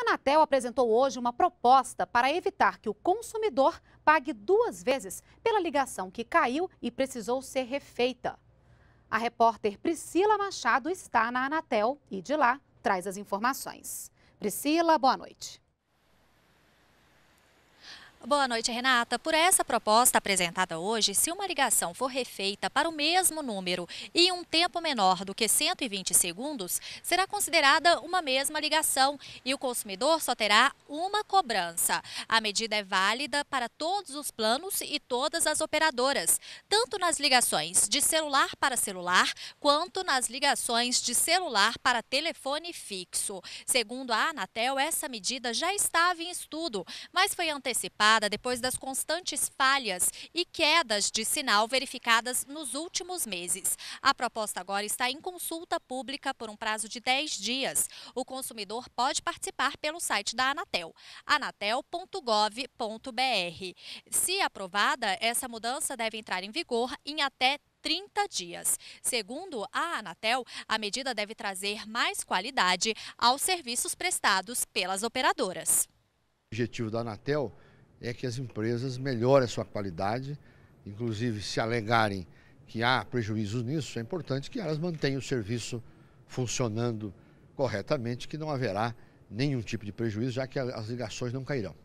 A Anatel apresentou hoje uma proposta para evitar que o consumidor pague duas vezes pela ligação que caiu e precisou ser refeita. A repórter Priscila Machado está na Anatel e de lá traz as informações. Priscila, boa noite. Boa noite, Renata. Por essa proposta apresentada hoje, se uma ligação for refeita para o mesmo número e em um tempo menor do que 120 segundos, será considerada uma mesma ligação e o consumidor só terá uma cobrança. A medida é válida para todos os planos e todas as operadoras, tanto nas ligações de celular para celular, quanto nas ligações de celular para telefone fixo. Segundo a Anatel, essa medida já estava em estudo, mas foi antecipada depois das constantes falhas e quedas de sinal verificadas nos últimos meses. A proposta agora está em consulta pública por um prazo de 10 dias. O consumidor pode participar pelo site da Anatel, anatel.gov.br. Se aprovada, essa mudança deve entrar em vigor em até 30 dias. Segundo a Anatel, a medida deve trazer mais qualidade aos serviços prestados pelas operadoras. O objetivo da Anatel é que as empresas melhorem a sua qualidade, inclusive se alegarem que há prejuízos nisso, é importante que elas mantenham o serviço funcionando corretamente, que não haverá nenhum tipo de prejuízo, já que as ligações não cairão.